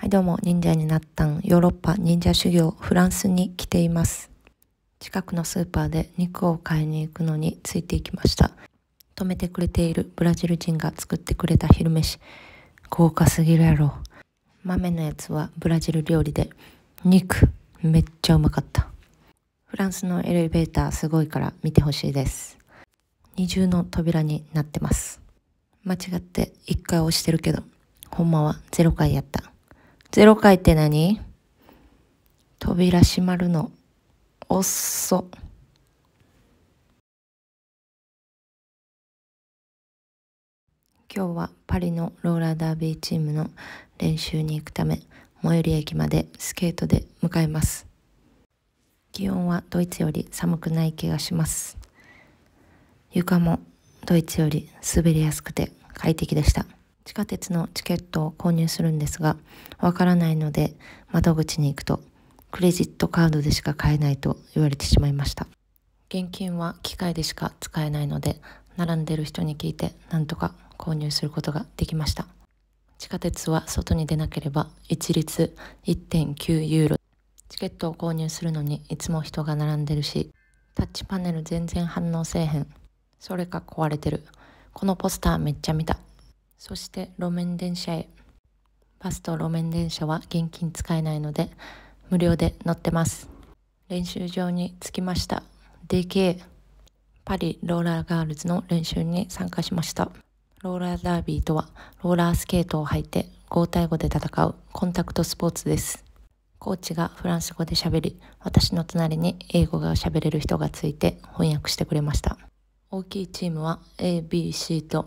はいどうも、忍者になったん、ヨーロッパ忍者修行、フランスに来ています。近くのスーパーで肉を買いに行くのについていきました。止めてくれているブラジル人が作ってくれた昼飯。豪華すぎるやろ。豆のやつはブラジル料理で、肉、めっちゃうまかった。フランスのエレベーターすごいから見てほしいです。二重の扉になってます。間違って一回押してるけど、ほんまはゼロ回やった。ゼロ回って何扉閉まるの。おっそ。今日はパリのローラーダービーチームの練習に行くため最寄り駅までスケートで向かいます気温はドイツより寒くない気がします床もドイツより滑りやすくて快適でした地下鉄のチケットを購入するんですが、わからないので窓口に行くと、クレジットカードでしか買えないと言われてしまいました。現金は機械でしか使えないので、並んでる人に聞いてなんとか購入することができました。地下鉄は外に出なければ一律1.9ユーロ。チケットを購入するのにいつも人が並んでるし、タッチパネル全然反応せえへん。それか壊れてる。このポスターめっちゃ見た。そして路面電車へバスと路面電車は現金使えないので無料で乗ってます練習場に着きました DK パリローラーガールズの練習に参加しましたローラーダービーとはローラースケートを履いて5対5で戦うコンタクトスポーツですコーチがフランス語で喋り私の隣に英語が喋れる人がついて翻訳してくれました大きいチームは ABC と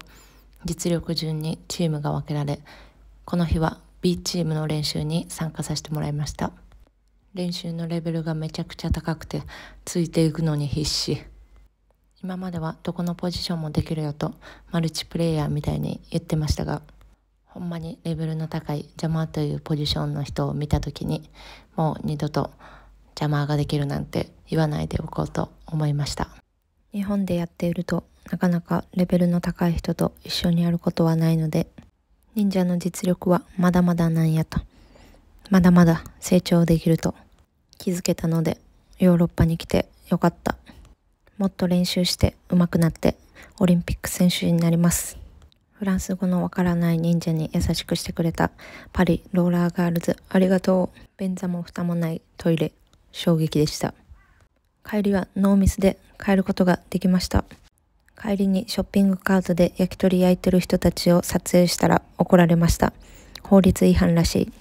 実力順にチームが分けられこの日は B チームの練習に参加させてもらいました練習のレベルがめちゃくちゃ高くてついていくのに必死今まではどこのポジションもできるよとマルチプレイヤーみたいに言ってましたがほんまにレベルの高い邪魔というポジションの人を見た時にもう二度と邪魔ができるなんて言わないでおこうと思いました日本でやっているとなかなかレベルの高い人と一緒にやることはないので、忍者の実力はまだまだなんやと、まだまだ成長できると気づけたので、ヨーロッパに来てよかった。もっと練習して上手くなってオリンピック選手になります。フランス語のわからない忍者に優しくしてくれたパリローラーガールズありがとう。便座も蓋もないトイレ、衝撃でした。帰りはノーミスで帰ることができました。帰りにショッピングカートで焼き鳥焼いてる人たちを撮影したら怒られました。法律違反らしい。